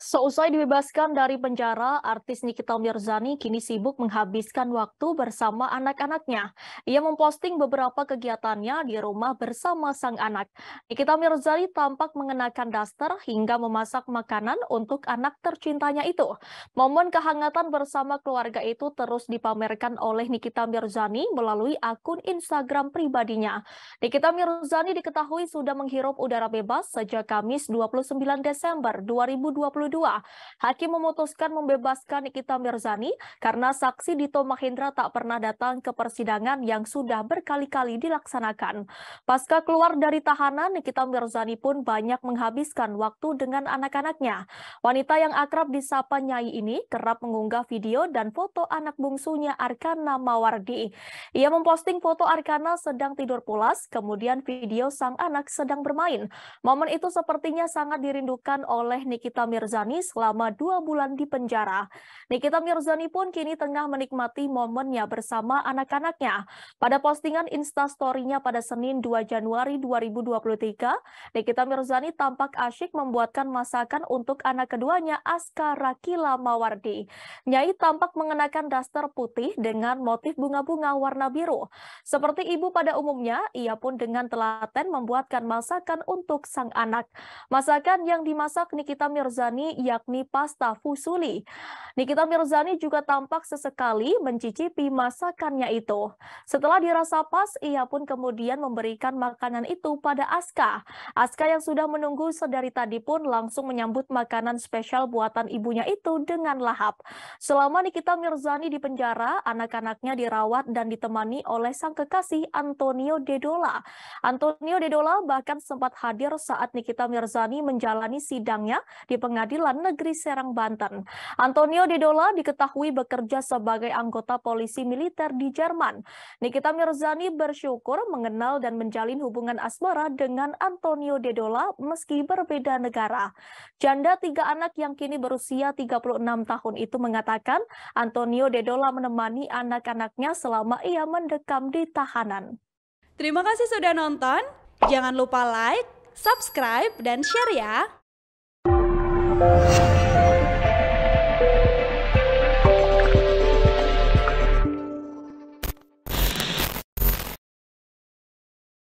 Seusai dibebaskan dari penjara, artis Nikita Mirzani kini sibuk menghabiskan waktu bersama anak-anaknya. Ia memposting beberapa kegiatannya di rumah bersama sang anak. Nikita Mirzani tampak mengenakan daster hingga memasak makanan untuk anak tercintanya itu. Momen kehangatan bersama keluarga itu terus dipamerkan oleh Nikita Mirzani melalui akun Instagram pribadinya. Nikita Mirzani diketahui sudah menghirup udara bebas sejak Kamis 29 Desember 2022 Hakim memutuskan membebaskan Nikita Mirzani karena saksi Dito Mahendra tak pernah datang ke persidangan yang sudah berkali-kali dilaksanakan. Pasca keluar dari tahanan, Nikita Mirzani pun banyak menghabiskan waktu dengan anak-anaknya. Wanita yang akrab disapa Nyai ini kerap mengunggah video dan foto anak bungsunya Arkana Mawardi. Ia memposting foto Arkana sedang tidur pulas, kemudian video sang anak sedang bermain. Momen itu sepertinya sangat dirindukan oleh Nikita Mirzani Mirzani selama dua bulan di penjara. Nikita Mirzani pun kini tengah menikmati momennya bersama anak-anaknya. Pada postingan instastorynya pada Senin 2 Januari 2023, Nikita Mirzani tampak asyik membuatkan masakan untuk anak keduanya Aska Rakila Mawardi. Nyai tampak mengenakan daster putih dengan motif bunga-bunga warna biru. Seperti ibu pada umumnya, ia pun dengan telaten membuatkan masakan untuk sang anak. Masakan yang dimasak Nikita Mirzani yakni pasta fusuli. Nikita Mirzani juga tampak sesekali mencicipi masakannya itu. Setelah dirasa pas, ia pun kemudian memberikan makanan itu pada Aska. Aska yang sudah menunggu sedari tadi pun langsung menyambut makanan spesial buatan ibunya itu dengan lahap. Selama Nikita Mirzani di penjara, anak-anaknya dirawat dan ditemani oleh sang kekasih Antonio Dedola. Antonio Dedola bahkan sempat hadir saat Nikita Mirzani menjalani sidangnya di pengadilan pengadilan negeri Serang, Banten. Antonio Dedola diketahui bekerja sebagai anggota polisi militer di Jerman. Nikita Mirzani bersyukur mengenal dan menjalin hubungan asmara dengan Antonio Dedola meski berbeda negara. Janda tiga anak yang kini berusia 36 tahun itu mengatakan Antonio Dedola menemani anak-anaknya selama ia mendekam di tahanan. Terima kasih sudah nonton. Jangan lupa like, subscribe, dan share ya. Thank you.